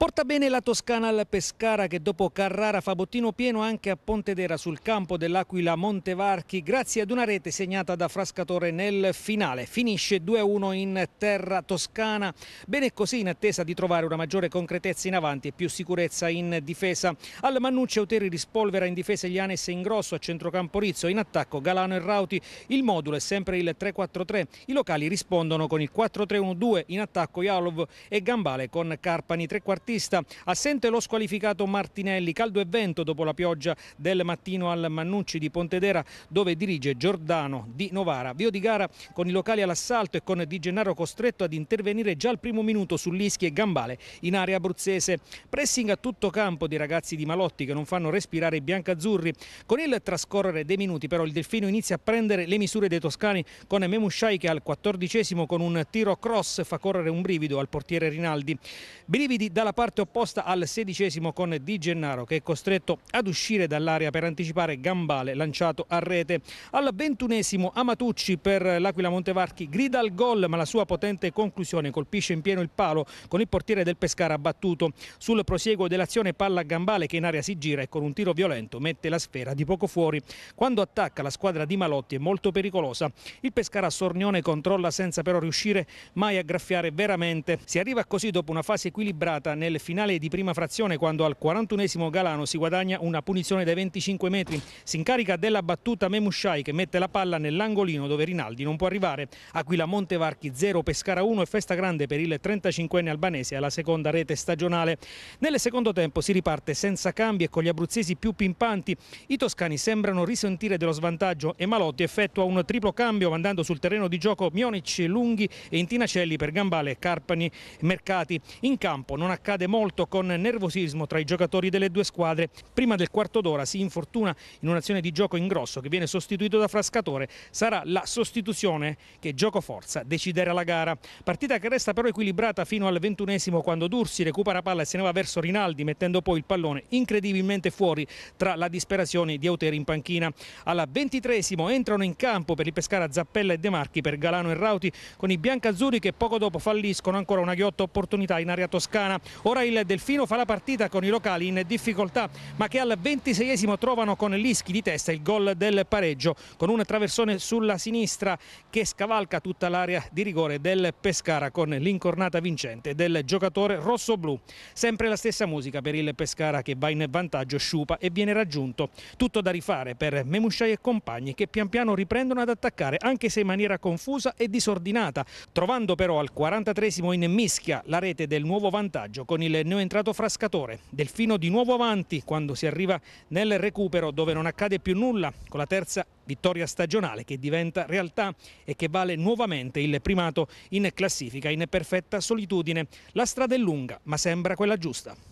Porta bene la Toscana al Pescara che dopo Carrara fa bottino pieno anche a Pontedera sul campo dell'Aquila Montevarchi grazie ad una rete segnata da Frascatore nel finale. Finisce 2-1 in terra toscana. Bene così in attesa di trovare una maggiore concretezza in avanti e più sicurezza in difesa. Al Mannucci Uteri rispolvera in difesa Ianes in grosso a centrocampo Rizzo, in attacco Galano e Rauti. Il modulo è sempre il 3-4-3. I locali rispondono con il 4-3-1-2 in attacco Jalov e Gambale con Carpani quartieri Battista, assente lo squalificato Martinelli, caldo e vento dopo la pioggia del mattino al Mannucci di Pontedera dove dirige Giordano di Novara. Vio di gara con i locali all'assalto e con Di Gennaro costretto ad intervenire già al primo minuto su Lischi e Gambale in area abruzzese. Pressing a tutto campo di ragazzi di Malotti che non fanno respirare i biancazzurri. Con il trascorrere dei minuti però il Delfino inizia a prendere le misure dei toscani con Memusciai che al quattordicesimo con un tiro cross fa correre un brivido al portiere Rinaldi. Brividi dalla parte opposta al sedicesimo con Di Gennaro che è costretto ad uscire dall'area per anticipare Gambale lanciato a rete. Al ventunesimo Amatucci per l'Aquila Montevarchi grida al gol ma la sua potente conclusione colpisce in pieno il palo con il portiere del Pescara battuto. Sul prosieguo dell'azione palla Gambale che in area si gira e con un tiro violento mette la sfera di poco fuori. Quando attacca la squadra di Malotti è molto pericolosa. Il Pescara Sornione controlla senza però riuscire mai a graffiare veramente. Si arriva così dopo una fase equilibrata nel nel finale di prima frazione quando al 41esimo Galano si guadagna una punizione dai 25 metri. Si incarica della battuta Memushai che mette la palla nell'angolino dove Rinaldi non può arrivare. Aquila Montevarchi 0, Pescara 1 e festa grande per il 35enne albanese alla seconda rete stagionale. Nel secondo tempo si riparte senza cambi e con gli abruzzesi più pimpanti. I toscani sembrano risentire dello svantaggio e Malotti effettua un triplo cambio mandando sul terreno di gioco Mionic, Lunghi e Intinacelli per Gambale, Carpani, Mercati. In campo non accade cade molto con nervosismo tra i giocatori delle due squadre. Prima del quarto d'ora si infortuna in un'azione di gioco in grosso che viene sostituito da Frascatore. Sarà la sostituzione che gioco forza deciderà la gara. Partita che resta però equilibrata fino al ventunesimo quando Dursi recupera palla e se ne va verso Rinaldi mettendo poi il pallone incredibilmente fuori tra la disperazione di Auteri in panchina. Alla ventitresimo entrano in campo per ripescare a Zappella e De Marchi per Galano e Rauti con i biancazzurri che poco dopo falliscono ancora una ghiotta opportunità in area toscana. Ora il Delfino fa la partita con i locali in difficoltà ma che al 26esimo trovano con l'ischi di testa il gol del pareggio con un traversone sulla sinistra che scavalca tutta l'area di rigore del Pescara con l'incornata vincente del giocatore rosso-blu. Sempre la stessa musica per il Pescara che va in vantaggio, sciupa e viene raggiunto. Tutto da rifare per Memusciai e compagni che pian piano riprendono ad attaccare anche se in maniera confusa e disordinata, trovando però al 43 esimo in mischia la rete del nuovo vantaggio con il neoentrato Frascatore. Delfino di nuovo avanti quando si arriva nel recupero dove non accade più nulla con la terza vittoria stagionale che diventa realtà e che vale nuovamente il primato in classifica in perfetta solitudine. La strada è lunga ma sembra quella giusta.